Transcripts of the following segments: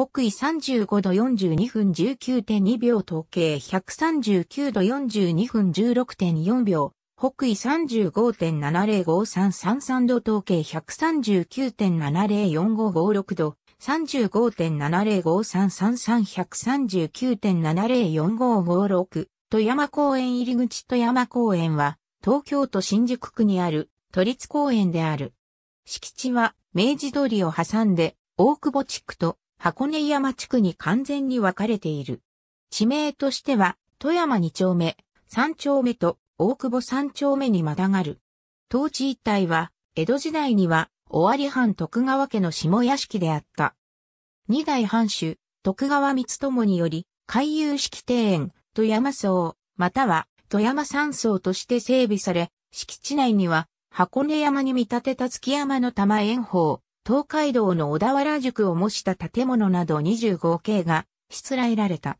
北緯35度42分19.2秒統計139度42分16.4秒、北緯35.705333度統計139.704556度、35.70533339.704556 1富山公園入り口富山公園は東京都新宿区にある都立公園である。敷地は明治通りを挟んで大久保地区と箱根山地区に完全に分かれている。地名としては、富山2丁目、3丁目と大久保3丁目にまたがる。当地一帯は、江戸時代には、尾張藩徳川家の下屋敷であった。二代藩主、徳川光友により、海遊式庭園、富山荘、または富山山荘として整備され、敷地内には、箱根山に見立てた月山の玉炎鵬、東海道の小田原宿を模した建物など25系がしつらえられた。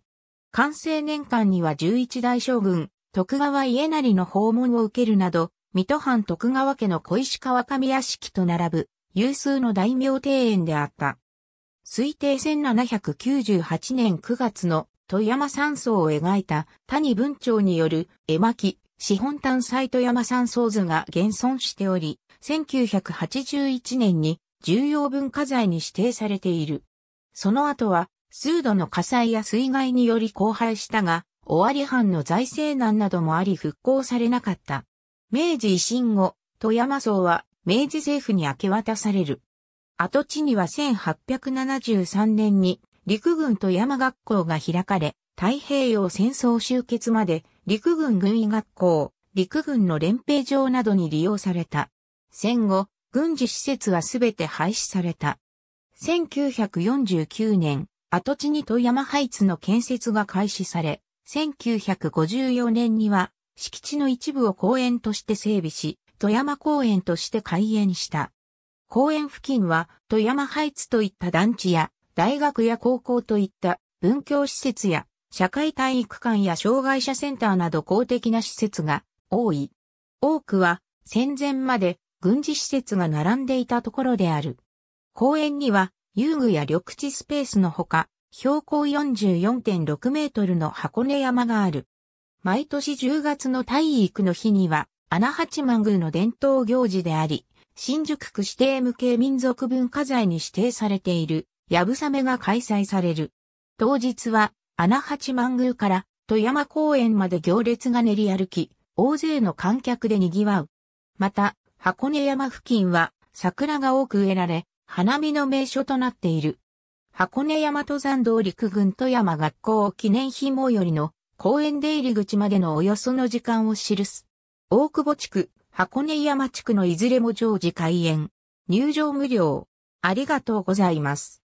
完成年間には11代将軍、徳川家成の訪問を受けるなど、水戸藩徳川家の小石川上屋敷と並ぶ有数の大名庭園であった。推定1798年9月の富山山荘を描いた谷文長による絵巻、資本単斎富山山荘図が現存しており、1981年に重要文化財に指定されている。その後は、数度の火災や水害により荒廃したが、終わり藩の財政難などもあり復興されなかった。明治維新後、富山荘は明治政府に明け渡される。跡地には1873年に陸軍富山学校が開かれ、太平洋戦争終結まで陸軍軍医学校、陸軍の連兵場などに利用された。戦後、軍事施設はすべて廃止された。1949年、跡地に富山ハイツの建設が開始され、1954年には敷地の一部を公園として整備し、富山公園として開園した。公園付近は富山ハイツといった団地や大学や高校といった文教施設や社会体育館や障害者センターなど公的な施設が多い。多くは戦前まで軍事施設が並んでいたところである。公園には遊具や緑地スペースのほか、標高44.6メートルの箱根山がある。毎年10月の体育の日には、穴八幡宮の伝統行事であり、新宿区指定無形民族文化財に指定されている、やぶさめが開催される。当日は、穴八幡宮から富山公園まで行列が練り歩き、大勢の観客で賑わう。また、箱根山付近は桜が多く植えられ、花見の名所となっている。箱根山登山道陸軍富山学校記念碑最寄りの公園出入り口までのおよその時間を記す。大久保地区、箱根山地区のいずれも常時開園。入場無料。ありがとうございます。